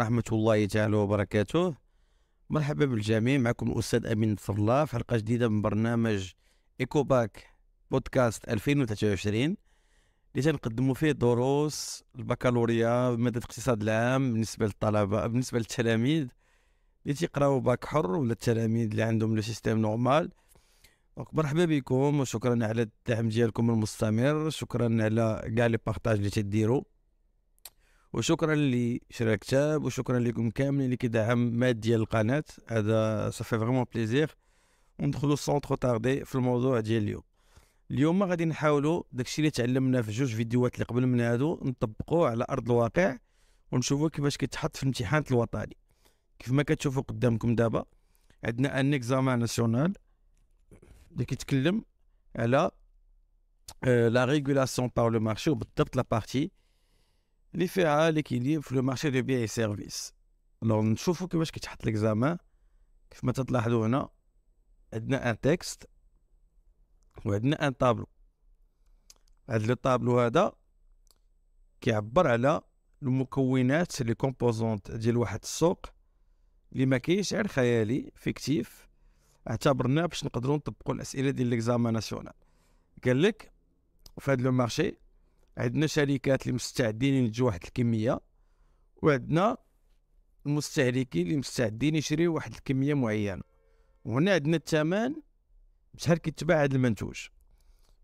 ورحمة الله تعالى وبركاته مرحبا بالجميع معكم الأستاذ أمين نصر الله في حلقة جديدة من برنامج إيكوباك بودكاست 2023 اللي تنقدموا فيه دروس البكالوريا مادة الاقتصاد العام بالنسبة للطلبة بالنسبة للتلاميذ اللي تيقراو باك حر ولا التلاميذ اللي عندهم لو سيستيم نورمال مرحبا بكم وشكرا على الدعم ديالكم المستمر شكرا على كاع لي بارطاج اللي تديروا وشكرا لشراء الكتاب وشكرا لكم كاملين اللي كيدعم مات ديال القناه هذا صافي فريمون بليزير وندخلوا سون تاردي في الموضوع ديال اليوم اليوم غادي نحاولوا داكشي اللي تعلمنا في جوج فيديوهات اللي قبل من هادو نطبقوه على ارض الواقع ونشوفوا كيفاش كيتحط في الامتحان الوطني كيف ما كتشوفوا قدامكم دابا عندنا ان اكزامان ناسيونال اللي كيتكلم على لا ريغولاسيون بار لو مارشي وبالضبط لا بارتي اللي فيها ليكيليب في لو مارشي دو بيع سيرفيس الوغ نشوفو كيفاش كيتحط ليكزامان كيف ما تلاحظوا هنا عندنا ان تيكست وعندنا ان طابلو هاد لو طابلو هذا كيعبر على المكونات لي كومبوزونت ديال واحد السوق اللي ما كاينش غير خيالي فيكتيف اعتبرناه باش نقدروا نطبقوا الاسئله ديال ليكزامان ناسيونال قال لك في هاد لو مارشي عندنا شركات اللي مستعدين ينتجوا واحد الكميه وعندنا المستهلكين اللي مستعدين يشريو واحد الكميه معينه وهنا عندنا الثمن بشحال كيتباع هذا المنتوج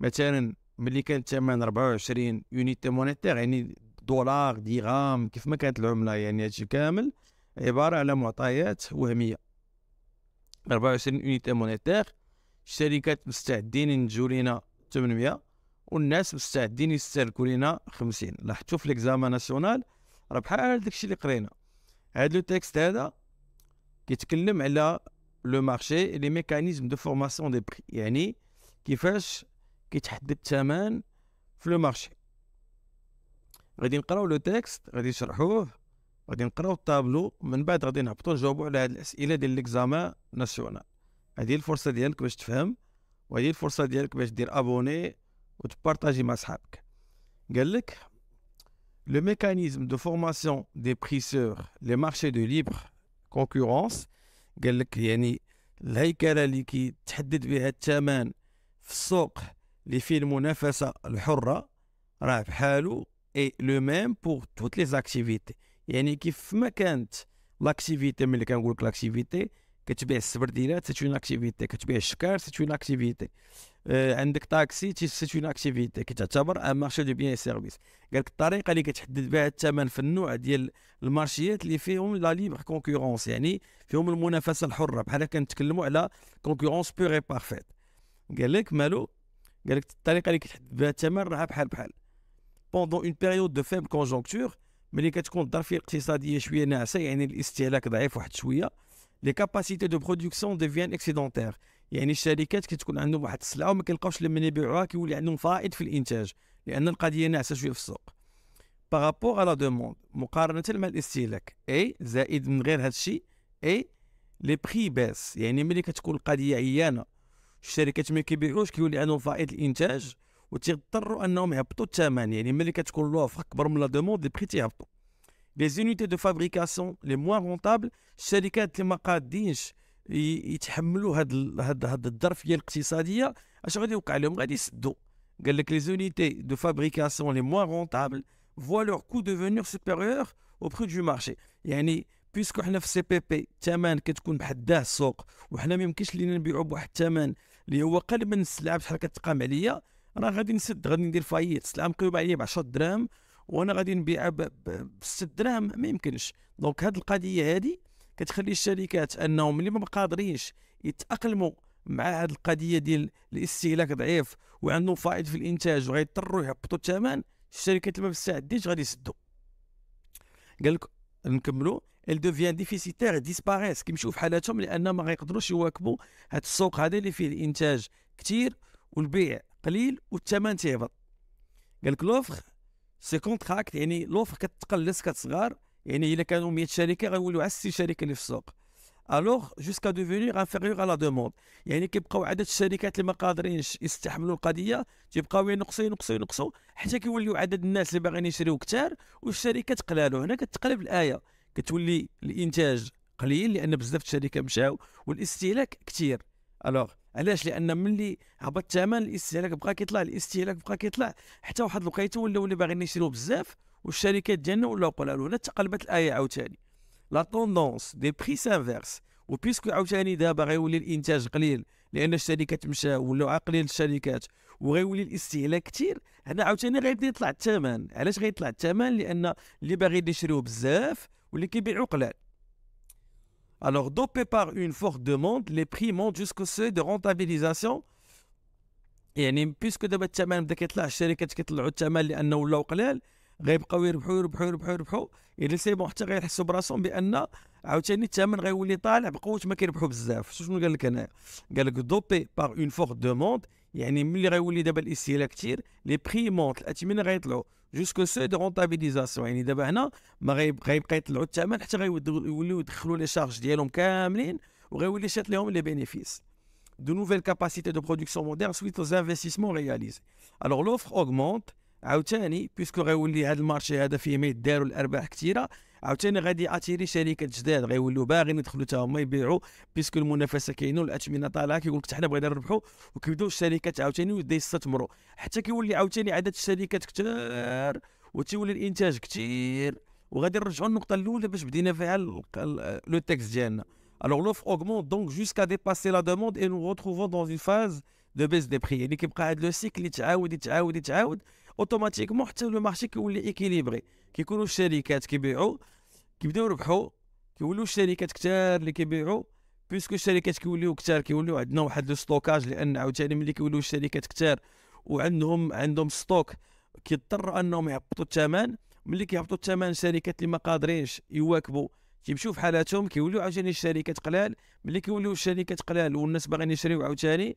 مثلا ملي كان الثمن 24 يونيتي مونيتير يعني دولار ديغام كيف ما كانت العمله يعني هادشي كامل عباره على معطيات وهميه 24 يونيتي مونيتير الشركات مستعدين ينتجوا لينا 800 والناس مستعدين يستهلكوا لينا 50 لاحظتوا في ليكزامان ناسيونال راه بحال داكشي اللي قرينا هاد لو تيكست هذا كيتكلم على لو مارشي لي ميكانيزم دو فورماسيون دي بري يعني كيفاش كيتحدد الثمن في لو مارشي غادي نقراو لو تيكست غادي نشرحوه غادي نقراو الطابلو من بعد غادي نهبطو نجاوبو على هاد الاسئله ديال ليكزامان ناسيونال هذه الفرصه ديالك باش تفهم وهذه الفرصه ديالك باش دير ابوني وتبارطاجي مع صحابك قال لك le mécanisme de formation des prix sur les marchés de libre قال يعني, لك يعني الهيكله اللي تحدد بها الثمن في السوق اللي فيه المنافسه الحره راه بحالو اي لو ميم بور توت لي زاكتيفيتي يعني كيف ما كانت لاكتيفيتي ملي كنقول لك لاكتيفيتي كتبيع السبرديلات سيت اون اكتيفيتي كتبيع الشكار سيت اون اكتيفيتي اه، عندك طاكسي سي اون اكتيفيتي كتعتبر ان اه، مارشي دو بيان سيرفيس قالك الطريقه اللي كتحدد بها الثمن في النوع ديال المارشيات اللي فيهم لا ليبر كونكورونس يعني فيهم المنافسه الحره بحال كنتكلموا على كونكورونس بيغ اي بارفيت قالك مالو قالك الطريقه اللي كتحدد بها الثمن راها بحال بحال بوندون اون بيريود دو فيبل كونجونكتور ملي كتكون الظرفيه الاقتصاديه شويه ناعسه يعني الاستهلاك ضعيف واحد شويه لي كاباسيتي دو برودكسيون ديفيان اكسيدونتير يعني الشركات كتكون عندهم واحد السلعه وما كيلقاوش لمن يبيعوها كيولي عندهم فائض في الانتاج لان القضيه ناعسه شويه في السوق بارابور على دوموند مقارنه مع الاستهلاك اي زائد من غير هذا الشيء اي لي بري باس يعني ملي كتكون القضيه عيانه الشركات ما كيبيعوش كيولي عندهم فائض الانتاج وتيضطروا انهم يهبطوا الثمن يعني ملي كتكون لوفر اكبر من لا دوموند لي بري تيهبطوا لي زونيتي دو فابريكاسيون لي موان رونتابل الشركات اللي ما قادينش يتحملوا هاد ال... هاد هاد الظرفيه الاقتصاديه اش غادي يوقع لهم غادي يسدوا قال لك لي زونيتي دو فابريكاسيون لي موان رونتابل فوا لور كو دوفونيغ سوبيريور او بخي دو مارشي يعني بيسكو حنا في سي بي بي الثمن كتكون بحداه السوق وحنا ما يمكنش لينا نبيعوا بواحد الثمن اللي هو قل من السلعه بشحال كتقام عليا راه غادي نسد غادي ندير فايت السلعه مقيوبه عليا ب 10 دراهم وانا غادي نبيعها ب 6 دراهم ما يمكنش دونك هاد القضيه هذه كتخلي الشركات انهم اللي ما قادرينش يتاقلموا مع هاد القضيه ديال الاستهلاك ضعيف وعندهم فائض في الانتاج وغيضطروا يهبطوا الثمن الشركات اللي ما مستعدينش غادي يسدوا قال لك نكملوا ال دوفيان ديفيسيتير ديسباريس كيمشيو في حالاتهم لان ما غيقدروش يواكبوا هاد السوق هذا اللي فيه الانتاج كثير والبيع قليل والثمن تيهبط قال لك لوفر سي كونتراكت يعني لوفر كتقلص كتصغر يعني الا كانوا 100 شركه غيولوا على 60 شركه اللي في السوق الوغ جوسكا دوفونيغ انفيريور على دوموند يعني كيبقاو عدد الشركات اللي ما قادرينش يستحملوا القضيه تيبقاو ينقصوا ينقصوا ينقصوا حتى كيوليو عدد الناس اللي باغيين يشريو كثار والشركات قلالوا هنا كتقلب الايه كتولي الانتاج قليل لان بزاف الشركه مشاو والاستهلاك كثير الوغ علاش لان ملي هبط الثمن الاستهلاك بقى كيطلع الاستهلاك بقى كيطلع حتى واحد الوقيته ولاو اللي باغيين يشريو بزاف والشركات ديالنا ولاو قلال هنا تقلبت الايه عاوتاني لا توندونس دي بري سانفيرس وبيسكو عاوتاني دابا غيولي الانتاج قليل لان الشركات مشاو ولاو عاقلين الشركات وغيولي الاستهلاك كثير هنا عاوتاني غيبدا يطلع الثمن علاش غيطلع الثمن لان اللي باغيين يشريو بزاف واللي كيبيعو قلال Alors, dopé par une forte demande, les prix montent jusqu'au seuil de rentabilisation. يعني بيسكو دابا الثمن بدا كيطلع الشركات كيطلعوا الثمن لانه ولاو قلال غيبقاو يربحوا يربحوا يربحوا يربحوا الى بون حتى غيحسوا براسهم بان عاوتاني الثمن غيولي طالع بقوه ما كيربحوا بزاف شنو قال لك انا قال لك دوبي بار اون فور دوموند يعني ملي غيولي دابا الاستهلاك كثير لي بري مونت الاثمنه غيطلعوا جوسكو سو دو رونتابيليزاسيون يعني دابا هنا ما غيبقى يطلعوا الثمن حتى غيوليو يدخلوا لي شارج ديالهم كاملين وغيولي شات لهم لي بينيفيس de nouvelles capacités de production moderne suite aux investissements réalisés. Alors l'offre augmente عاوتاني بيسكو غيولي هذا المارشي هذا فيه ما يداروا الارباح كثيره عاوتاني غادي اتيري شركات جداد غيولوا باغيين يدخلوا تاهما هما يبيعوا بيسكو المنافسه كاينه والاثمنه طالعه كيقول لك حنا بغينا نربحوا وكيبداو الشركات عاوتاني ويبداو يستثمروا حتى كيولي عاوتاني عدد الشركات كثار وتيولي الانتاج كثير وغادي نرجعوا للنقطه الاولى باش بدينا فيها لو تكست ديالنا الوغ لوف اوغمون دونك جوسكا ديباسي لا دوموند اي نو retrouvons دون une فاز دو بيز دي بري يعني كيبقى هذا لو سيكل يتعاود يتعاود يتعاود اوتوماتيكمون حتى لو مارشي كيولي ايكيليبري كيكونوا الشركات كيبيعوا كيبداو يربحوا كيولوا الشركات كثار اللي كيبيعوا بيسكو الشركات كيوليو كثار كيوليو عندنا واحد لو ستوكاج لان عاوتاني ملي كيوليو الشركات كثار وعندهم عندهم ستوك كيضطروا انهم يهبطوا الثمن ملي كيهبطوا الثمن الشركات اللي ما قادرينش يواكبوا كيمشيو في حالاتهم كيوليو عاوتاني الشركات قلال ملي كيوليو الشركات قلال والناس باغيين يشريو عاوتاني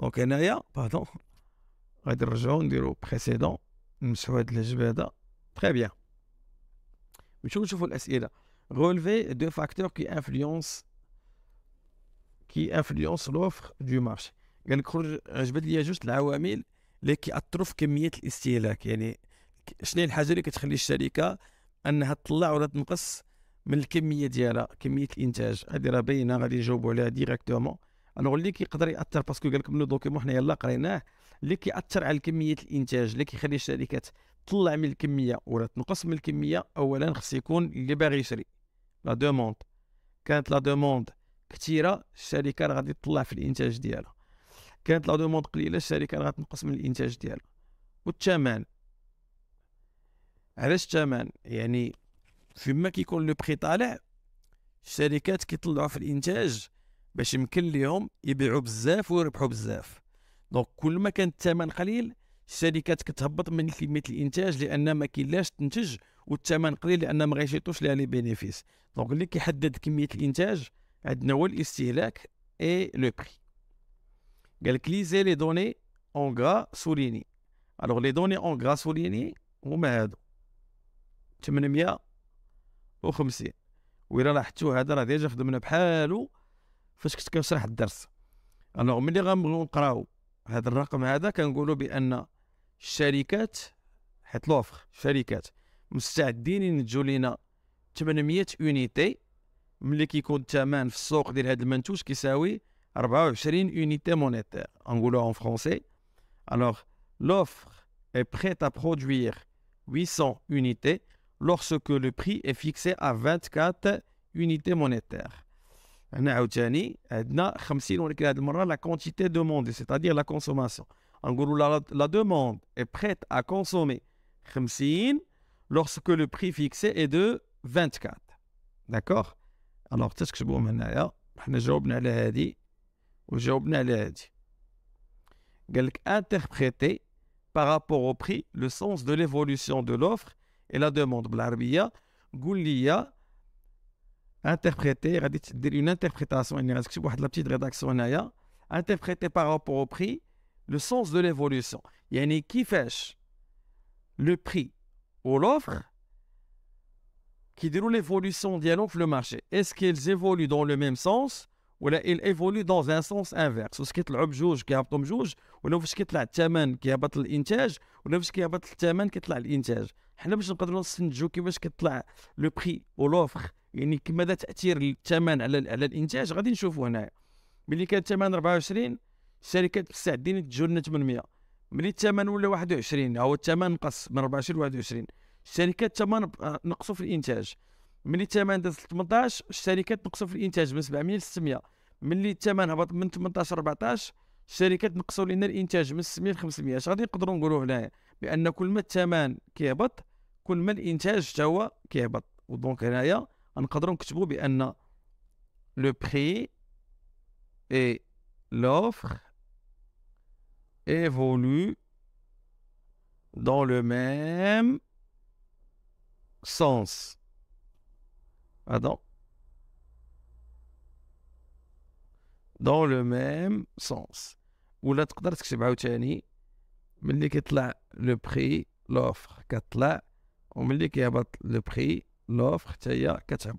دونك هنايا باردون غادي نرجعو نديرو بريسيدون نمسحو هاد الجبادة تخي بيان نمشيو نشوفو الأسئلة غولفي دو فاكتور كي انفلونس كي انفلونس لوفر دو مارشي قالك خرج جبد ليا جوج العوامل اللي كيأترو في كمية الاستهلاك يعني شنو الحاجة اللي كتخلي الشركة أنها تطلع ولا تنقص من الكمية ديالها كمية الإنتاج هادي راه باينة غادي نجاوبو عليها ديريكتومون الوغ اللي كيقدر ياثر باسكو قال لكم لو دوكيمون حنا يلاه قريناه اللي كياثر على كميه الانتاج اللي كيخلي الشركات تطلع من الكميه ولا تنقص من الكميه اولا خص يكون اللي باغي يشري لا دوموند كانت لا دوموند كثيره الشركه راه غادي تطلع في الانتاج ديالها كانت لا دوموند قليله الشركه راه غتنقص من الانتاج ديالها والثمن علاش الثمن يعني فيما كيكون لو بخي طالع الشركات كيطلعوا في الانتاج باش يمكن ليهم يبيعوا بزاف ويربحوا بزاف دونك كل ما كان الثمن قليل الشركات كتهبط من كميه الانتاج لان ما كاينلاش تنتج والثمن قليل لان ما غيشيطوش لها لي بينيفيس دونك اللي كيحدد كميه الانتاج عندنا هو الاستهلاك اي لو بري قال لك ليزي لي دوني اون غرا سوليني الوغ لي دوني اون غرا سوليني هما هادو 850 ويلا لاحظتوا هذا راه ديجا خدمنا بحالو فاش كنت كنشرح الدرس الوغ ملي غنبغيو نقراو هذا الرقم هذا كنقولوا بان الشركات حيت لوفر الشركات مستعدين ينتجوا لينا 800 يونيتي ملي كيكون الثمن في السوق ديال هذا المنتوج كيساوي 24 يونيتي مونيتير نقولوها اون فرونسي الوغ لوفر est prête à produire 800 unités lorsque le prix est fixé à 24 unités monétaires. La quantité demandée, c'est-à-dire la consommation. En gros, La demande est prête à consommer lorsque le prix fixé est de 24. D'accord Alors, qu'est-ce que je veux dire Je vais interpréter par rapport au prix le sens de l'évolution de l'offre et la demande interpréter une interprétation, par rapport au prix, le sens de l'évolution. Il y a qui le prix ou l'offre qui déroule l'évolution dialogue marché. Est-ce qu'ils évoluent dans le même sens ou ils évoluent dans un sens inverse le prix ou l'offre. يعني مدى تاثير الثمن على على الانتاج غادي نشوفوا هنايا ملي كان الثمن 24 الشركات مستعدين لنا 800 ملي الثمن ولا 21 هو الثمن نقص من 24 ل 21 الشركات الثمن آه، نقصوا في الانتاج ملي الثمن داز 18 الشركات نقصوا في الانتاج من 700 ل 600 ملي الثمن هبط من 18 ل 14 الشركات نقصوا لنا الانتاج من 600 ل 500 اش غادي نقدروا نقولوا هنايا بان كل ما الثمن كيهبط كل ما الانتاج حتى هو كيهبط ودونك هنايا نقدروا نكتبوا بان لو بري اي لوفر ايفولو دون لو ميم سونس هذا دون لو ميم سونس ولا تقدر تكتب عاوتاني ملي كيطلع لو بري لوفر كطلع وملي كيهبط لو بري L'offre c'est à 800.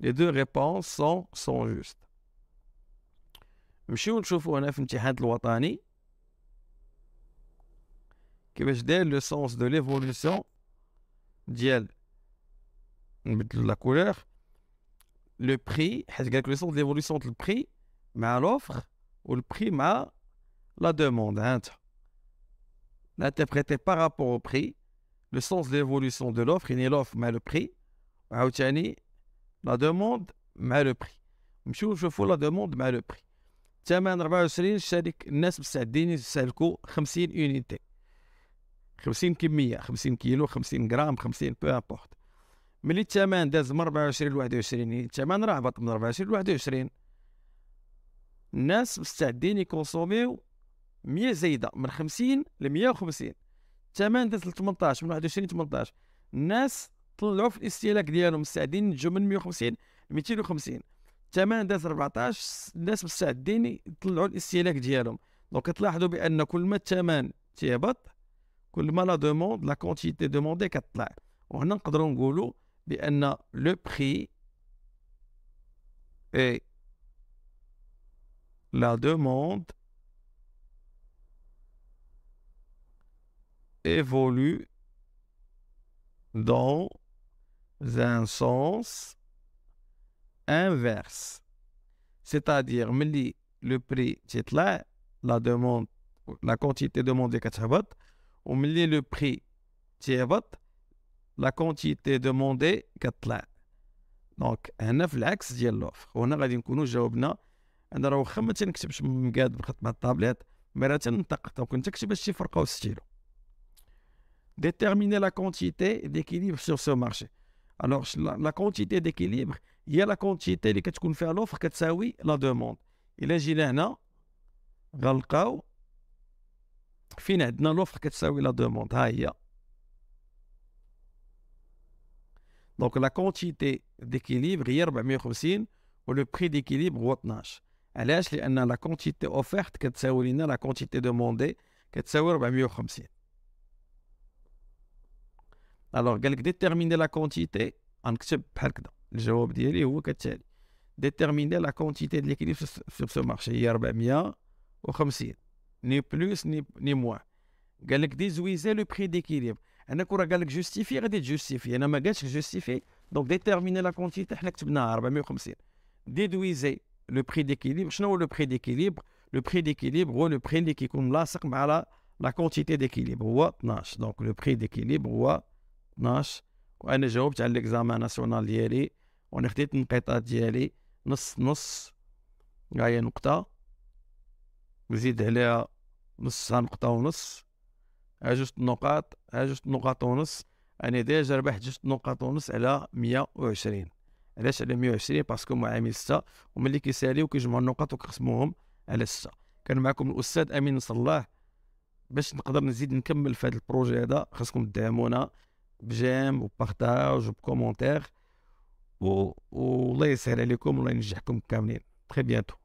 Les deux réponses sont justes. Même si on chauffe un effet de tendre lointaini, qu'est-ce que c'est le sens de l'évolution de la couleur, le prix, quel est le sens de l'évolution du prix, mais l'offre ou le prix m'a la demande inter. Hein, L'interpréter par rapport au prix. لو سونس ديفولوسيون دو لوفر يعني لوفر مع لو بري وعاوتاني لا دوموند مع لو بري نمشيو نشوفو لا دوموند مع لو بري الثمن 24 الشركة الناس مستعدين يستهلكوا 50 يونيتي 50 كمية 50 كيلو 50 غرام 50 بو امبورت ملي الثمن داز من 24 ل 21 الثمن راه هبط من 24 ل 21 الناس مستعدين يكونسوميو 100 زايدة من 50 ل 150 الثمن دازت ل 18 من 21 ل 18 الناس طلعوا في الاستهلاك ديالهم مستعدين نجوا من 150 ل 250 الثمن داز 14 الناس مستعدين يطلعوا الاستهلاك ديالهم دونك كتلاحظوا بان كل ما الثمن تهبط كل ما لا دوموند لا كونتيتي دوموندي كتطلع وهنا نقدروا نقولوا بان لو بري اي لا دوموند évolue dans un sens inverse. C'est-à-dire, le prix là, la demande, la quantité demandée est ou le prix la quantité demandée est donc هنا في العكس ديال a وهنا غادي راه تنكتبش مقاد بخط تنطق فرقه déterminer la quantité d'équilibre sur ce marché. Alors, la, quantité d'équilibre, il y a la quantité qui fait l'offre, qui oui la demande. Il est un la quantité فين عندنا l'offre كتساوي la demande ah, Donc la quantité d'équilibre كونتيتي ديكيليبر il 450 a le quantité d'équilibre, هو 12 علاش la quantité quantité que كتساوي لنا la quantité demandée 450 alors, déterminer la quantité en Déterminer la quantité l'équilibre sur ce marché hier ni plus ni moins. le prix d'équilibre. justifier justifier. Donc déterminer la quantité en le prix d'équilibre. le prix d'équilibre, le prix d'équilibre ou le prix la quantité d'équilibre Donc le prix d'équilibre 12 وانا جاوبت على ليكزامان ناسيونال ديالي وانا خديت النقيطات ديالي نص نص هي نقطة وزيد عليها نصها نقطة ونص ها جوج نقاط ها جوج نقاط ونص انا ديجا ربحت جوج نقاط ونص على مية وعشرين علاش على مية وعشرين باسكو معامل ستة وملي كيساليو كيجمعو النقاط وكيقسموهم على ستة كان معكم الاستاذ امين نصر الله باش نقدر نزيد نكمل في هذا البروجي هذا خاصكم تدعمونا j'aime ou partage ou commentaire ou laissez-le comme l'a dit comme ça. Très bientôt.